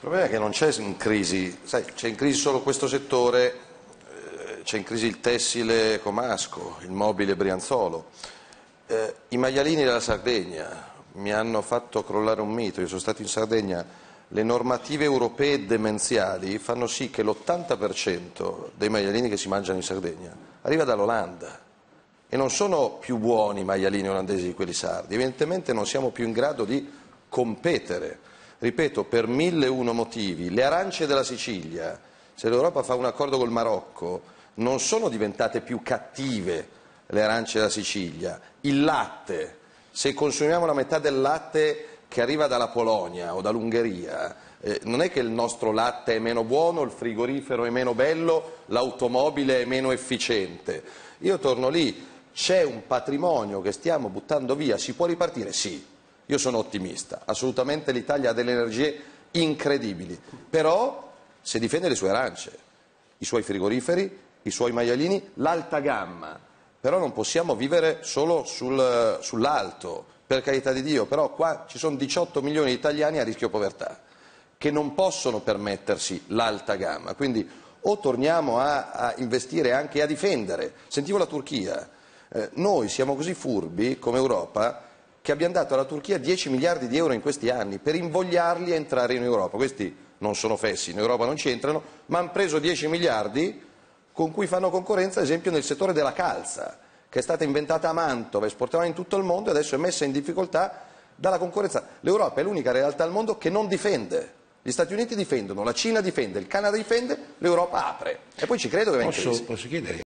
Il problema è che non c'è in crisi, sai, c'è in crisi solo questo settore, eh, c'è in crisi il tessile comasco, il mobile brianzolo, eh, i maialini della Sardegna mi hanno fatto crollare un mito, io sono stato in Sardegna, le normative europee demenziali fanno sì che l'80% dei maialini che si mangiano in Sardegna arriva dall'Olanda e non sono più buoni i maialini olandesi di quelli sardi, evidentemente non siamo più in grado di competere ripeto, per mille e uno motivi, le arance della Sicilia, se l'Europa fa un accordo col Marocco, non sono diventate più cattive le arance della Sicilia, il latte, se consumiamo la metà del latte che arriva dalla Polonia o dall'Ungheria, eh, non è che il nostro latte è meno buono, il frigorifero è meno bello, l'automobile è meno efficiente. Io torno lì, c'è un patrimonio che stiamo buttando via, si può ripartire? Sì. Io sono ottimista, assolutamente l'Italia ha delle energie incredibili, però se difende le sue arance, i suoi frigoriferi, i suoi maialini, l'alta gamma, però non possiamo vivere solo sul, sull'alto, per carità di Dio, però qua ci sono 18 milioni di italiani a rischio povertà che non possono permettersi l'alta gamma, quindi o torniamo a, a investire anche a difendere. Sentivo la Turchia, eh, noi siamo così furbi come Europa che abbiamo dato alla Turchia 10 miliardi di euro in questi anni per invogliarli a entrare in Europa. Questi non sono fessi, in Europa non ci entrano, ma hanno preso 10 miliardi con cui fanno concorrenza, ad esempio, nel settore della calza, che è stata inventata a Mantova, esportata in tutto il mondo e adesso è messa in difficoltà dalla concorrenza. L'Europa è l'unica realtà al mondo che non difende. Gli Stati Uniti difendono, la Cina difende, il Canada difende, l'Europa apre. E poi ci credo che venga posso, in crisi.